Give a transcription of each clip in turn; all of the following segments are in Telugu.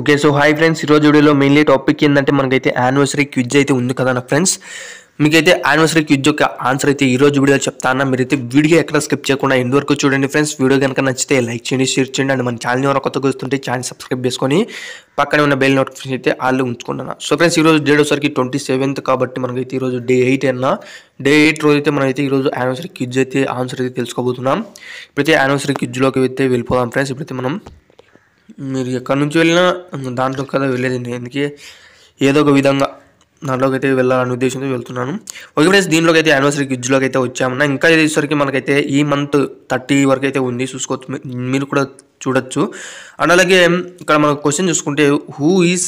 ఓకే సో హాయ్ ఫ్రెండ్స్ ఈరోజు వీడియోలో మెయిన్లీ టాపిక్ ఏంటంటే మనకైతే యానివర్సరీ క్విజ్ అయితే ఉంది కదా నా ఫ్రెండ్స్ మీకైతే యానివర్సరీ క్విజ్ యొక్క ఆన్సర్ అయితే ఈరోజు అన్న మీరు మీరైతే వీడియో ఎక్కడ స్కిప్ చేయకుండా ఎండ్ వరకు చూడండి ఫ్రెండ్స్ వీడియో కనుక నచ్చితే లైక్ చేయండి షేర్ చేయండి అండ్ మన ఛానల్ ఎవరో కొత్త కూర్చుంటే ఛానల్ సబ్స్క్రైబ్ చేసుకొని పక్కనే ఉన్న బెల్ నోటిఫికేషన్ అయితే వాళ్ళు ఉంచుకుంటాను సో ఫ్రెండ్స్ ఈరోజు డేట్ వచ్చరికి ట్వంటీ సెవెంత్ కాబట్టి మనకైతే ఈరోజు డే ఎయిట్ అన్న డే ఎయిట్ రోజు అయితే మనమైతే ఈరోజు యానివర్సరీ క్విజ్ అయితే ఆన్సర్ అయితే తెలుసుకోబోతున్నాం ఇప్పుడైతే యానివర్సరీ క్విజ్లోకి అయితే వెళ్ళిపోదాం ఫ్రెండ్స్ ఇప్పుడైతే మనం మీరు ఎక్కడి నుంచి వెళ్ళినా దాంట్లో కదా వెళ్ళేది ఎందుకే ఏదో ఒక విధంగా దాంట్లోకి అయితే వెళ్ళాలనే ఉద్దేశంతో వెళ్తున్నాను ఒక ఫ్రెండ్స్ దీంట్లోకి అయితే యానివర్సరీ గిజ్జులోకి అయితే వచ్చామన్నా ఇంకా ఇదేసరికి మనకైతే ఈ మంత్ థర్టీ వరకు అయితే ఉంది చూసుకోవచ్చు మీరు కూడా చూడొచ్చు అండ్ అలాగే ఇక్కడ మనం క్వశ్చన్ చూసుకుంటే హూ ఈజ్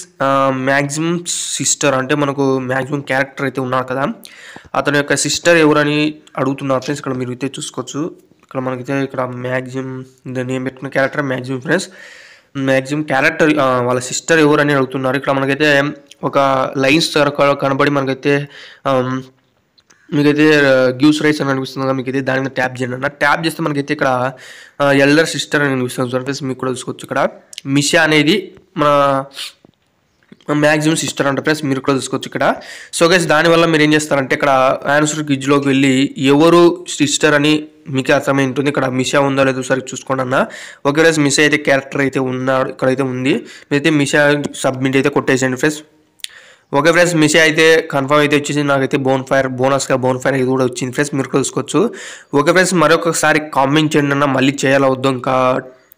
మ్యాక్సిమం సిస్టర్ అంటే మనకు మ్యాక్సిమం క్యారెక్టర్ అయితే ఉన్నారు కదా అతని యొక్క సిస్టర్ ఎవరని అడుగుతున్నారు ఫ్రెండ్స్ ఇక్కడ మీరు అయితే చూసుకోవచ్చు ఇక్కడ మనకైతే ఇక్కడ మ్యాక్సిమం నేమ్ పెట్టుకున్న character maximum friends maximum character వాళ్ళ సిస్టర్ ఎవరు అని అడుగుతున్నారు ఇక్కడ మనకైతే ఒక లైన్స్ కనబడి మనకైతే మీకైతే గ్యూస్ రైస్ అని అనిపిస్తుంది కదా మీకైతే దాని మీద ట్యాప్ చేయండి అన్న ట్యాప్ చేస్తే మనకైతే ఇక్కడ ఎల్డర్ సిస్టర్ అని అనిపిస్తుంది ఫ్రెండ్స్ మీకు కూడా చూసుకోవచ్చు ఇక్కడ మిషా అనేది మన మ్యాక్సిమం సిస్టర్ అంటే ఫ్రెండ్స్ మీరు కూడా చూసుకోవచ్చు ఇక్కడ సో గైస్ దానివల్ల మీరు ఏం చేస్తారంటే ఇక్కడ ఆన్సర్ గిజ్లోకి వెళ్ళి ఎవరు సిస్టర్ అని మీకు అర్థమై ఉంటుంది ఇక్కడ మిషా ఉందో లేదో సరి చూసుకోండి అన్న ఒకే ఫ్రెండ్స్ మిస్ అయితే క్యారెక్టర్ అయితే ఉన్నాడు ఇక్కడైతే ఉంది మీరైతే మిషా సబ్మిట్ అయితే కొట్టేసేయండి ఫ్రెండ్స్ ఓకే ఫ్రెండ్స్ మిస్ అయితే కన్ఫర్మ్ అయితే వచ్చేసి నాకైతే బోన్ ఫైర్ బోనస్గా బోన్ ఫైర్ అయితే కూడా వచ్చింది ఫ్రెండ్స్ మీరు తెలుసుకోవచ్చు ఓకే ఫ్రెండ్స్ మరొకసారి కామెంట్ చేయండి అన్న మళ్ళీ చేయాలి వద్దు ఇంకా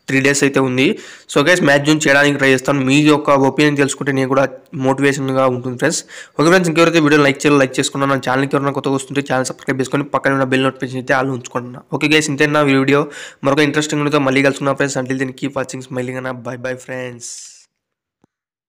త్రీ డేస్ అయితే ఉంది సో గైస్ మ్యాచ్ జూన్ చేయడానికి ట్రై చేస్తాను మీ యొక్క ఒపీనియన్ తెలుసుకుంటే నేను కూడా మోటివేషన్గా ఉంటుంది ఫ్రెండ్స్ ఓకే ఫ్రెండ్స్ ఇంకెవరైతే వీడియో లైక్ చేయాలి లైక్ చేసుకున్నా నా ఛానల్కి ఎవరైనా కొత్తగా వస్తుంటే ఛానల్ సబ్స్క్రైబ్ చేసుకొని పక్కన ఉన్న బెల్ నోటిఫికేషన్ అయితే వాళ్ళు ఉంచుకుంటున్నా ఓకే గైస్ ఇంతేనా నా వీడియో మరొక ఇంట్రెస్టింగ్ మళ్ళీ కలుసుకున్నా ఫ్రెండ్స్ అంటే దీనికి కీప్ వాచింగ్ స్మైలింగ్ అన్న బై బై ఫ్రెండ్స్